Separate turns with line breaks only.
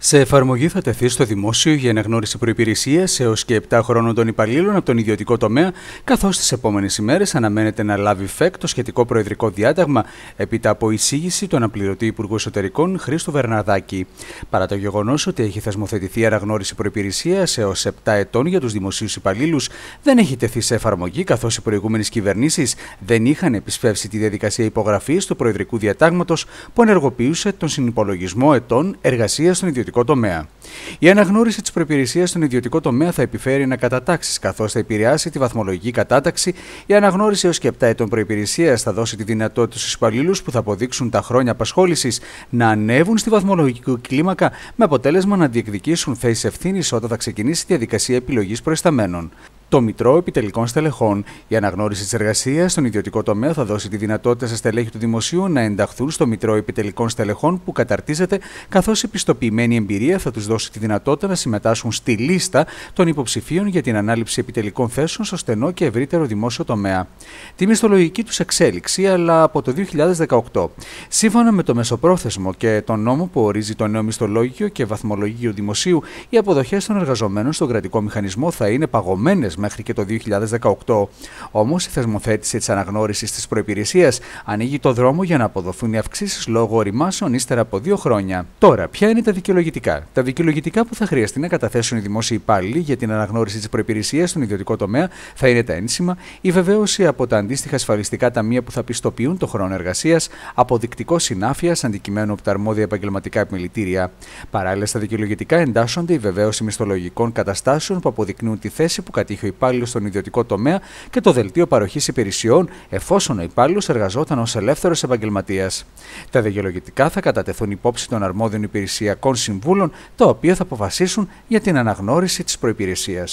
Σε εφαρμογή θα τεθεί στο δημόσιο για αναγνώριση προπηρεσία έως και 7 χρόνων των υπαλλήλων από τον ιδιωτικό τομέα, καθώς τις επόμενες ημέρες αναμένεται να λάβει φεκ το σχετικό προεδρικό διάταγμα έπειτα από εισήγηση του αναπληρωτή Υπουργού Εσωτερικών Χρήστο Βερναδάκη. Παρά το γεγονός ότι έχει θεσμοθετηθεί η αναγνώριση προπηρεσία έω 7 ετών για τους δημοσίους υπαλλήλους, δεν έχει τεθεί σε εφαρμογή καθώς οι προηγούμενες κυβερνήσεις δεν είχαν επισπεύσει τη διαδικασία υπογραφής του προεδρικού διατάγματος που ενεργοποιούσε τον συνυπολογισμό ετών εργασίας των ιδιωτικών ιδιωτικό τομέα. Η αναγνώριση της προπηρεσίας στον ιδιωτικό τομέα θα επιφέρει να κατατάξεις καθώς θα επηρεάσει τη βαθμολογική κατάταξη. Η αναγνώριση έως και 7 ετών προπηρεσίας θα δώσει τη δυνατότητα στους υπαλλήλους που θα αποδείξουν τα χρόνια απασχόλησης να ανέβουν στη βαθμολογική κλίμακα με αποτέλεσμα να διεκδικήσουν θέσεις ευθύνης όταν θα ξεκινήσει η διαδικασία επιλογής προϊσταμένων. Το Μητρό Επιτελικών Στελεχών. Η αναγνώριση της εργασίας στον ιδιωτικό τομέα θα δώσει τη δυνατότητα σε στελέχη του Δημοσίου να ενταχθούν στο Μητρό Επιτελικών Στελεχών που καταρτίζεται, καθώς η πιστοποιημένη εμπειρία θα τους δώσει τη δυνατότητα να συμμετάσχουν στη λίστα των υποψηφίων για την ανάληψη επιτελικών θέσεων στο στενό και ευρύτερο δημόσιο τομέα. Τη μισθολογική τους εξέλιξη, αλλά από το 2018. Σύμφωνα με το μεσοπρόθεσμο και τον νόμο που ορίζει το νέο μισθολόγιο και βαθμολογίο δημοσίου, οι αποδοχές των εργαζομένων στον κρατικό μηχανισμό θα είναι παγωμένες μέχρι και το 2018. Όμως η θεσμοθέτηση της αναγνώρισης της προπηρεσία ανοίγει το δρόμο για να αποδοθούν οι αυξήσεις λόγω οριμάσεων ύστερα από δύο χρόνια. Τώρα, ποια είναι τα δικαιολογητικά. Τα δικαιολογητικά που θα χρειαστεί να καταθέσουν οι δημόσιοι υπάλληλοι για την αναγνώριση της προπηρεσία στον ιδιωτικό τομέα θα είναι τα ένσημα, η βεβαίωση από τα αντίστοιχα ασφαλιστικά ταμεία που θα πιστοποιούν το χρόνο εργασίας, αποδεικτικό συνάφεια αντικειμένο από τα αρμόδια επαγγελματικά επιμελητήρια. Παράλληλα, στα δικαιολογητικά εντάσσονται η βεβαίωση μισθολογικών καταστάσεων που αποδεικνύουν τη θέση που κατηχει κάποιο υπάλληλο στον ιδιωτικό τομέα και το δελτίο παροχής υπηρεσιών εφόσον ο υπάλληλος εργαζόταν ως ελεύθερος επαγγελματίας. Τα δικαιολογητικά θα κατατεθούν υπόψη των αρμόδιων υπηρεσιακών συμβούλων, τα οποία θα αποφασίσουν για την αναγνώριση της προπηρεσία.